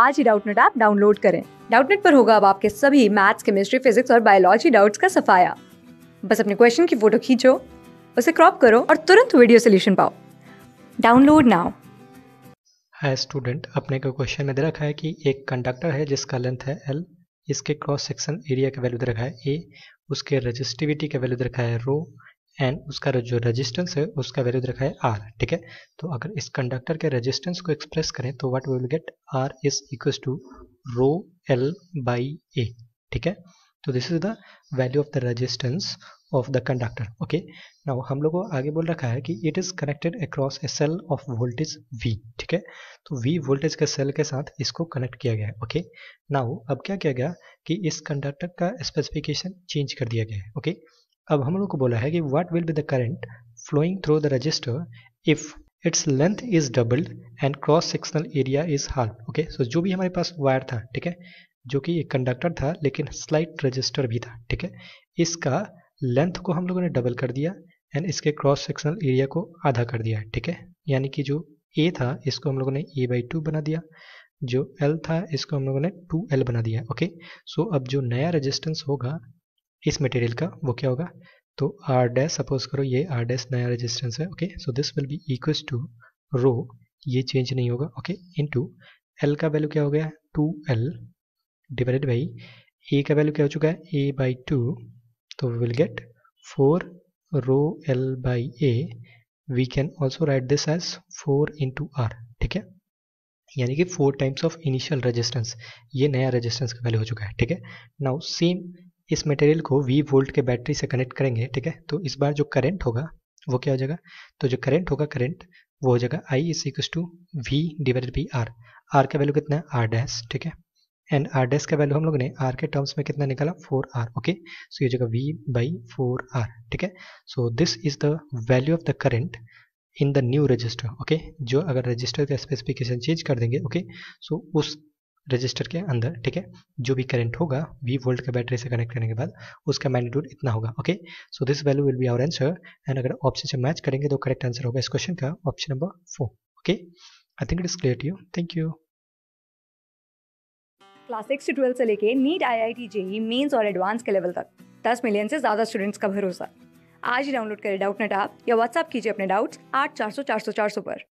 आज ही Doubtnut app download करें डाउटनेट पर होगा अब आपके सभी मैथ्स केमिस्ट्री फिजिक्स और बायोलॉजी डाउट्स का सफाया बस अपने क्वेश्चन की फोटो खींचो उसे क्रॉप करो और तुरंत वीडियो सोल्यूशन पाओ डाउनलोड नाउ हाय स्टूडेंट अपने को क्वेश्चन में दे रखा है कि एक कंडक्टर है जिसका लेंथ है एल इसके क्रॉस सेक्शन एरिया का वैल्यू दे रखा है ए उसके रेजिस्टिविटी का वैल्यू दे रखा है रो एंड उसका जो रेजिस्टेंस है उसका वैल्यू रखा है आर ठीक है तो अगर इस कंडक्टर के रेजिस्टेंस को एक्सप्रेस करें तो what will get R is equal to rho L by A ठीक है तो this is the value of the resistance of the conductor okay now हम लोगों को आगे बोल रखा है कि it is connected across a cell of voltage V ठीक है तो वी वोल्टेज के सेल के साथ इसको कनेक्ट किया गया है ओके नाउ अब क्या किया गया कि इस कंडक्टर का स्पेसिफिकेशन चेंज कर दिया गया है ओके okay? अब हम लोग को बोला है कि what will be the current flowing through the resistor if its length is doubled and cross sectional area is halved okay so जो भी हमारे पास वायर था ठीक है जो कि एक कंडक्टर था लेकिन स्लाइट रजिस्टर भी था ठीक है इसका लेंथ को हम लोगों ने डबल कर दिया एंड इसके क्रॉस सेक्शनल एरिया को आधा कर दिया ठीक है यानी कि जो ए था इसको हम लोगों ने ए बाई टू बना दिया जो एल था इसको हम लोगों ने टू एल बना दिया ओके सो so, अब जो नया रजिस्टेंस होगा इस मटेरियल का वो क्या होगा तो आर डैश सपोज करो ये आर डैश नया रेजिस्टेंस है okay so this will be equals to rho ये चेंज नहीं होगा ओके इन टू एल का वैल्यू क्या हो गया two L divided by A का वैल्यू क्या हो चुका है ए बाई टू तो we will get four rho L by A we can also write this as four into R ठीक है यानी कि four times of initial resistance ये नया रेजिस्टेंस का वैल्यू हो चुका है ठीक है नाउ सेम इस मटेरियल को वी वोल्ट के बैटरी से कनेक्ट करेंगे ठीक है तो इस बार जो करंट होगा वो क्या हो जाएगा तो जो करंट होगा करंट वो हो जाएगा I is equal to V divided by R R का वैल्यू कितना है आर डैश ठीक है एंड आर डैश का वैल्यू हम लोग ने आर के टर्म्स में कितना निकाला फोर आर ओके सो ये जगह वी बाई फोर आर ठीक है so this is the value of the current in the new resistor okay जो अगर रजिस्टर का स्पेसिफिकेशन चेंज कर देंगे ओके okay? सो so, उस रजिस्टर के अंदर ठीक है जो भी करंट होगा वी वोल्ट का बैटरी से कनेक्ट करने के बाद उसका मैग्नीट्यूड इतना होगा okay so this value will be our answer and अगर ऑप्शन से मैच करेंगे तो करेक्ट आंसर होगा इस क्वेश्चन का option number four okay I think it is clear to you thank you class six से ट्वेल्थ से लेके NEET I I T JEE mains और एडवांस के लेवल तक दस मिलियन से ज़्यादा स्टूडेंट्स का भरोसा आज ही डाउनलोड करें डाउट नेट आप या व्हाट्सअप कीजिए अपने डाउट्स आठ चार सौ चार सौ चार सौ पर